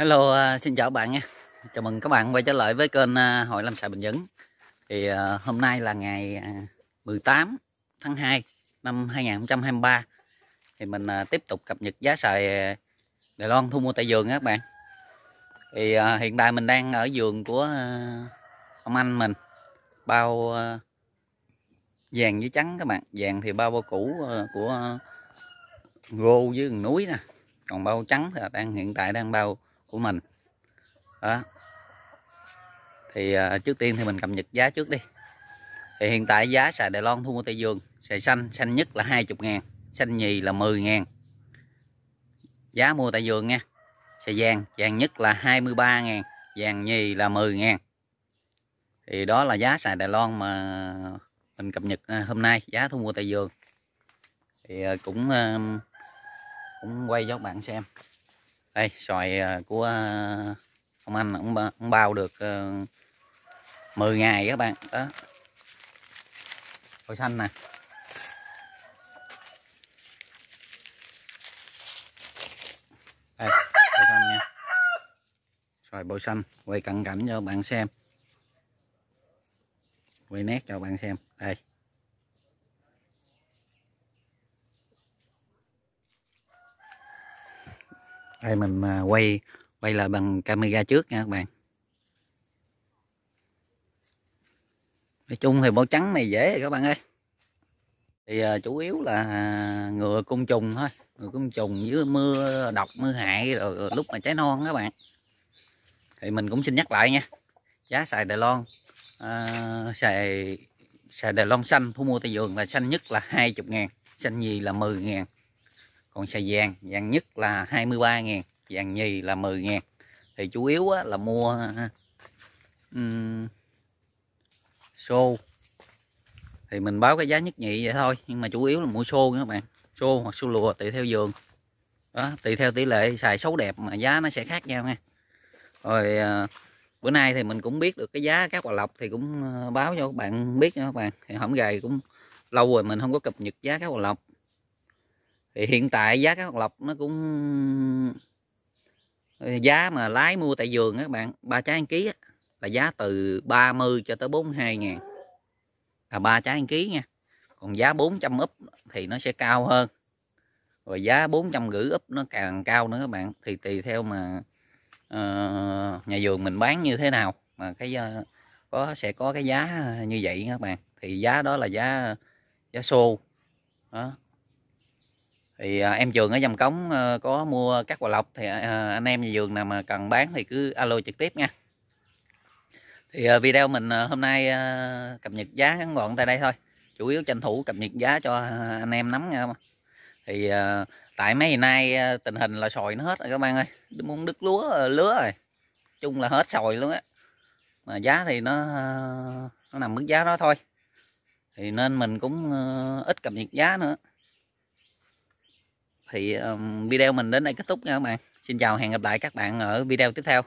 Hello, à, xin chào các bạn nhé. Chào mừng các bạn quay trở lại với kênh à, Hội Lâm Sài Bình Dẫn. Thì à, hôm nay là ngày 18 tháng 2 năm 2023. Thì mình tiếp tục cập nhật giá sài Đài Loan thu mua tại vườn các bạn. Thì hiện tại mình đang ở vườn của ông anh mình. Bao vàng với trắng các bạn. Vàng thì bao bao cũ của rô với núi nè. Còn bao trắng thì đang hiện tại đang bao của mình đó thì à, trước tiên thì mình cập nhật giá trước đi thì hiện tại giá xài Đài Loan thu mua tây dương xài xanh xanh nhất là 20 ngàn xanh nhì là 10 ngàn giá mua tại vườn nha xài vàng vàng nhất là 23 ngàn vàng nhì là 10 ngàn thì đó là giá xài Đài Loan mà mình cập nhật à, hôm nay giá thu mua tại vườn thì à, cũng à, cũng quay cho các bạn xem đây xoài à, của à, ông anh ông, ông bao được 10 ờ, ngày các bạn đó hồi xanh nè đây bầu xanh nha xoài bầu xanh quay cận cảnh cho bạn xem quay nét cho bạn xem đây đây mình à, quay quay lại bằng camera trước nha các bạn nói chung thì bỏ trắng này dễ rồi các bạn ơi thì uh, chủ yếu là à, ngừa côn trùng thôi ngừa côn trùng với mưa độc mưa hại rồi, rồi lúc mà trái non các bạn thì mình cũng xin nhắc lại nha giá xài đài loan uh, xài xài đài loan xanh thu mua tại vườn là xanh nhất là 20 ngàn xanh gì là 10 ngàn còn xài vàng vàng nhất là 23 ngàn vàng nhì là 10 ngàn thì chủ yếu là mua um, thì mình báo cái giá nhất nhị vậy thôi nhưng mà chủ yếu là mua xô các bạn xô hoặc xô lùa tùy theo giường đó tùy theo tỷ lệ xài xấu đẹp mà giá nó sẽ khác nhau nha rồi à, bữa nay thì mình cũng biết được cái giá các hòa lộc thì cũng à, báo cho các bạn biết nha các bạn thì hổng gầy cũng lâu rồi mình không có cập nhật giá các hòa lộc thì hiện tại giá cá ngọc lộc nó cũng giá mà lái mua tại vườn các bạn ba trái ăn ký á, là giá từ 30 cho tới 42 ngàn là ba trái ăn ký nha còn giá 400 úp thì nó sẽ cao hơn rồi giá 400 gửi úp nó càng cao nữa các bạn thì tùy theo mà uh, nhà vườn mình bán như thế nào mà cái uh, có sẽ có cái giá ờ, như vậy các bạn thì giá đó là giá giá xô đó thì à, em Trường ở dòng cống à, có mua các quả lọc thì à, à anh em nhà vườn nào mà cần bán thì cứ alo trực tiếp nha thì à, video mình à, hôm nay à, cập nhật giá ngắn gọn tại đây thôi chủ yếu tranh thủ cập nhật giá cho à, anh em nắm nha thì à, tại mấy ngày nay à, tình hình là sòi nó hết rồi các bạn ơi muốn đứt lúa à, lứa rồi chung là hết sòi luôn á mà giá thì nó à, nó nằm mức giá đó thôi thì nên mình cũng ờ, ít cập nhật giá nữa thì video mình đến đây kết thúc nha các bạn xin chào hẹn gặp lại các bạn ở video tiếp theo